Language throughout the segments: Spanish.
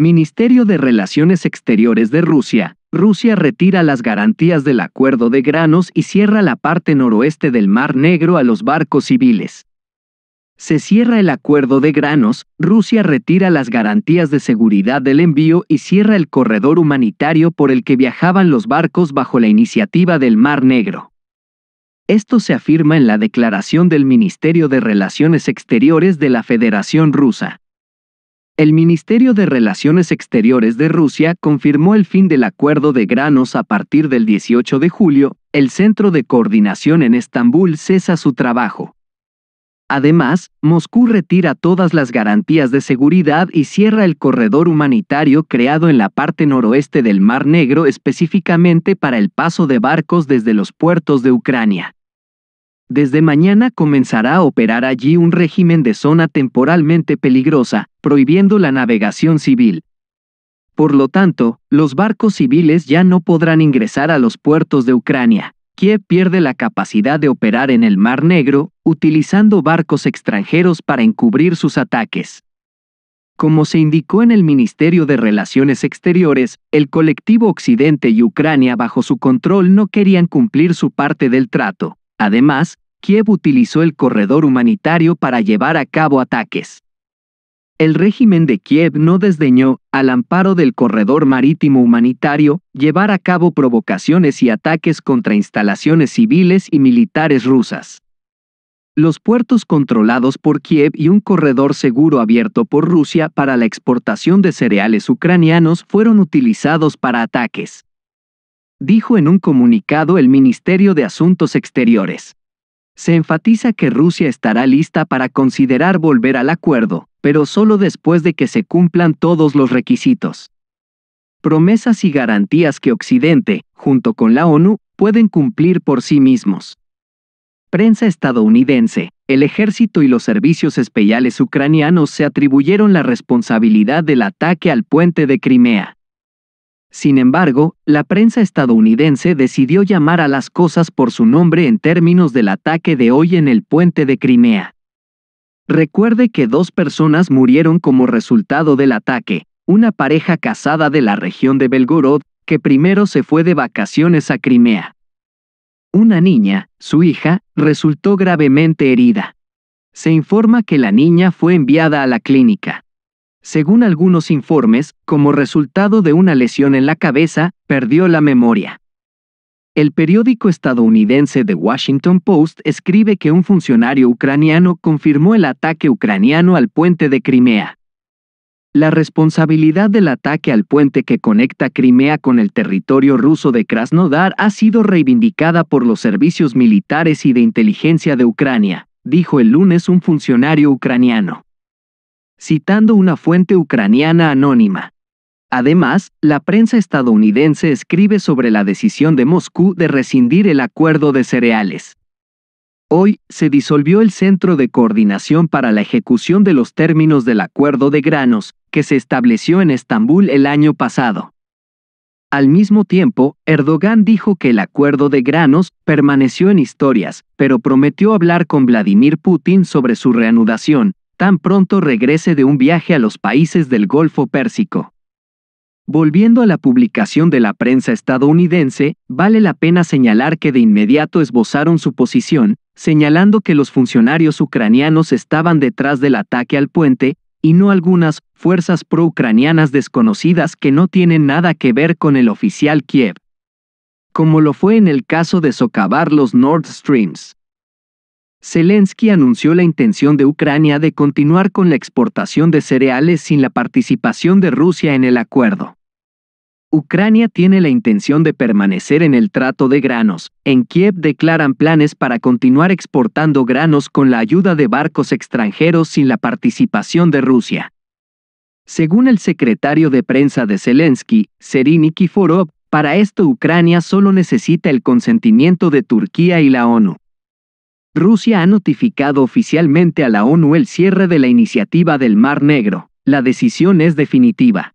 Ministerio de Relaciones Exteriores de Rusia. Rusia retira las garantías del acuerdo de granos y cierra la parte noroeste del Mar Negro a los barcos civiles. Se cierra el acuerdo de granos, Rusia retira las garantías de seguridad del envío y cierra el corredor humanitario por el que viajaban los barcos bajo la iniciativa del Mar Negro. Esto se afirma en la declaración del Ministerio de Relaciones Exteriores de la Federación Rusa el Ministerio de Relaciones Exteriores de Rusia confirmó el fin del acuerdo de granos a partir del 18 de julio, el Centro de Coordinación en Estambul cesa su trabajo. Además, Moscú retira todas las garantías de seguridad y cierra el corredor humanitario creado en la parte noroeste del Mar Negro específicamente para el paso de barcos desde los puertos de Ucrania. Desde mañana comenzará a operar allí un régimen de zona temporalmente peligrosa, prohibiendo la navegación civil. Por lo tanto, los barcos civiles ya no podrán ingresar a los puertos de Ucrania. Kiev pierde la capacidad de operar en el Mar Negro, utilizando barcos extranjeros para encubrir sus ataques. Como se indicó en el Ministerio de Relaciones Exteriores, el colectivo Occidente y Ucrania bajo su control no querían cumplir su parte del trato. Además, Kiev utilizó el corredor humanitario para llevar a cabo ataques. El régimen de Kiev no desdeñó, al amparo del corredor marítimo humanitario, llevar a cabo provocaciones y ataques contra instalaciones civiles y militares rusas. Los puertos controlados por Kiev y un corredor seguro abierto por Rusia para la exportación de cereales ucranianos fueron utilizados para ataques dijo en un comunicado el Ministerio de Asuntos Exteriores. Se enfatiza que Rusia estará lista para considerar volver al acuerdo, pero solo después de que se cumplan todos los requisitos. Promesas y garantías que Occidente, junto con la ONU, pueden cumplir por sí mismos. Prensa estadounidense, el ejército y los servicios especiales ucranianos se atribuyeron la responsabilidad del ataque al puente de Crimea. Sin embargo, la prensa estadounidense decidió llamar a las cosas por su nombre en términos del ataque de hoy en el puente de Crimea. Recuerde que dos personas murieron como resultado del ataque, una pareja casada de la región de Belgorod, que primero se fue de vacaciones a Crimea. Una niña, su hija, resultó gravemente herida. Se informa que la niña fue enviada a la clínica. Según algunos informes, como resultado de una lesión en la cabeza, perdió la memoria. El periódico estadounidense The Washington Post escribe que un funcionario ucraniano confirmó el ataque ucraniano al puente de Crimea. La responsabilidad del ataque al puente que conecta Crimea con el territorio ruso de Krasnodar ha sido reivindicada por los servicios militares y de inteligencia de Ucrania, dijo el lunes un funcionario ucraniano citando una fuente ucraniana anónima. Además, la prensa estadounidense escribe sobre la decisión de Moscú de rescindir el acuerdo de cereales. Hoy, se disolvió el Centro de Coordinación para la Ejecución de los Términos del Acuerdo de Granos, que se estableció en Estambul el año pasado. Al mismo tiempo, Erdogan dijo que el acuerdo de granos permaneció en historias, pero prometió hablar con Vladimir Putin sobre su reanudación, tan pronto regrese de un viaje a los países del Golfo Pérsico. Volviendo a la publicación de la prensa estadounidense, vale la pena señalar que de inmediato esbozaron su posición, señalando que los funcionarios ucranianos estaban detrás del ataque al puente, y no algunas fuerzas pro-ucranianas desconocidas que no tienen nada que ver con el oficial Kiev. Como lo fue en el caso de socavar los Nord Streams. Zelensky anunció la intención de Ucrania de continuar con la exportación de cereales sin la participación de Rusia en el acuerdo. Ucrania tiene la intención de permanecer en el trato de granos. En Kiev declaran planes para continuar exportando granos con la ayuda de barcos extranjeros sin la participación de Rusia. Según el secretario de prensa de Zelensky, Serin Nikiforov, para esto Ucrania solo necesita el consentimiento de Turquía y la ONU. Rusia ha notificado oficialmente a la ONU el cierre de la iniciativa del Mar Negro. La decisión es definitiva.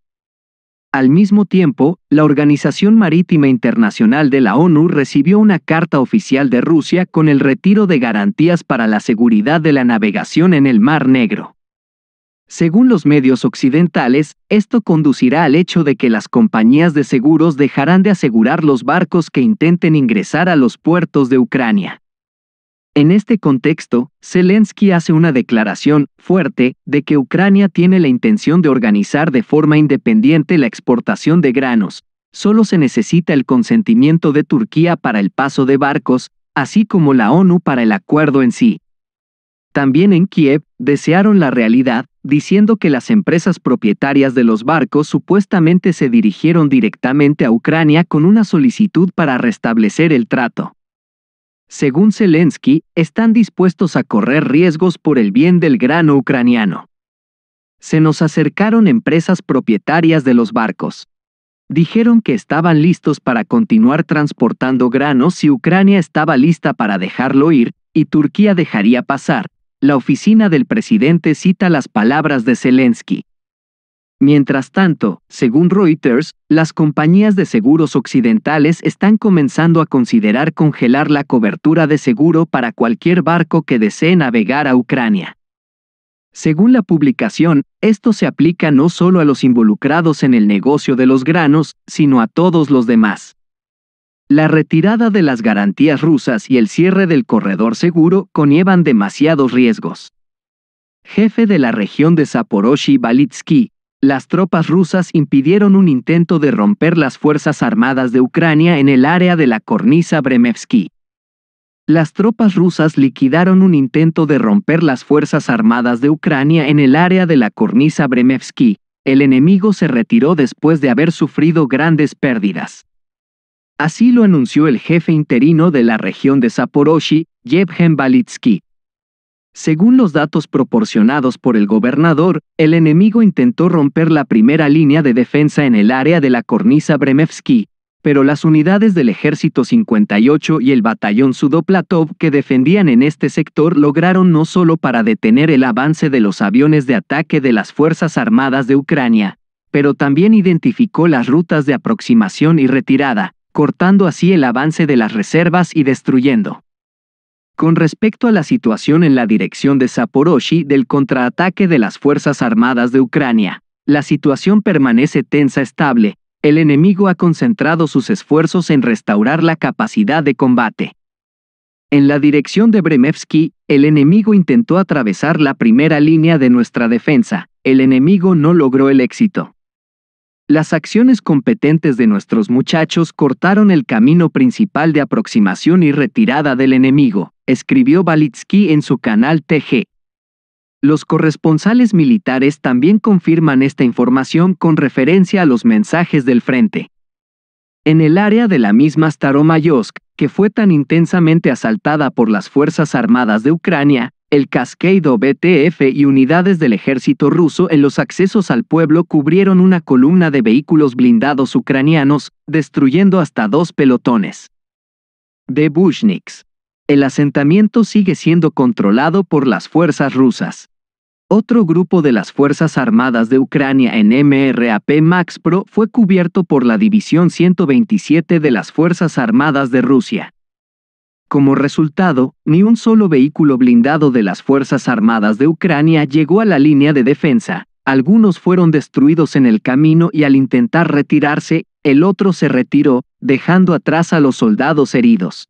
Al mismo tiempo, la Organización Marítima Internacional de la ONU recibió una carta oficial de Rusia con el retiro de garantías para la seguridad de la navegación en el Mar Negro. Según los medios occidentales, esto conducirá al hecho de que las compañías de seguros dejarán de asegurar los barcos que intenten ingresar a los puertos de Ucrania. En este contexto, Zelensky hace una declaración fuerte de que Ucrania tiene la intención de organizar de forma independiente la exportación de granos. Solo se necesita el consentimiento de Turquía para el paso de barcos, así como la ONU para el acuerdo en sí. También en Kiev, desearon la realidad, diciendo que las empresas propietarias de los barcos supuestamente se dirigieron directamente a Ucrania con una solicitud para restablecer el trato según Zelensky, están dispuestos a correr riesgos por el bien del grano ucraniano. Se nos acercaron empresas propietarias de los barcos. Dijeron que estaban listos para continuar transportando grano si Ucrania estaba lista para dejarlo ir, y Turquía dejaría pasar. La oficina del presidente cita las palabras de Zelensky. Mientras tanto, según Reuters, las compañías de seguros occidentales están comenzando a considerar congelar la cobertura de seguro para cualquier barco que desee navegar a Ucrania. Según la publicación, esto se aplica no solo a los involucrados en el negocio de los granos, sino a todos los demás. La retirada de las garantías rusas y el cierre del corredor seguro conllevan demasiados riesgos jefe de la región de Zaporozhye Balitsky, las tropas rusas impidieron un intento de romper las Fuerzas Armadas de Ucrania en el área de la cornisa Bremevsky. Las tropas rusas liquidaron un intento de romper las Fuerzas Armadas de Ucrania en el área de la cornisa Bremevsky. El enemigo se retiró después de haber sufrido grandes pérdidas. Así lo anunció el jefe interino de la región de Saporoshi, Yevhen Balitsky. Según los datos proporcionados por el gobernador, el enemigo intentó romper la primera línea de defensa en el área de la cornisa Bremevsky, pero las unidades del Ejército 58 y el batallón Sudoplatov que defendían en este sector lograron no solo para detener el avance de los aviones de ataque de las Fuerzas Armadas de Ucrania, pero también identificó las rutas de aproximación y retirada, cortando así el avance de las reservas y destruyendo con respecto a la situación en la dirección de Saporoshi del contraataque de las Fuerzas Armadas de Ucrania, la situación permanece tensa estable, el enemigo ha concentrado sus esfuerzos en restaurar la capacidad de combate. En la dirección de Bremevsky, el enemigo intentó atravesar la primera línea de nuestra defensa, el enemigo no logró el éxito. Las acciones competentes de nuestros muchachos cortaron el camino principal de aproximación y retirada del enemigo escribió Balitsky en su canal TG. Los corresponsales militares también confirman esta información con referencia a los mensajes del frente. En el área de la misma Staromayosk, que fue tan intensamente asaltada por las Fuerzas Armadas de Ucrania, el Cascado BTF y unidades del ejército ruso en los accesos al pueblo cubrieron una columna de vehículos blindados ucranianos, destruyendo hasta dos pelotones. De Bushniks. El asentamiento sigue siendo controlado por las fuerzas rusas. Otro grupo de las Fuerzas Armadas de Ucrania en MRAP Maxpro fue cubierto por la División 127 de las Fuerzas Armadas de Rusia. Como resultado, ni un solo vehículo blindado de las Fuerzas Armadas de Ucrania llegó a la línea de defensa, algunos fueron destruidos en el camino y al intentar retirarse, el otro se retiró, dejando atrás a los soldados heridos.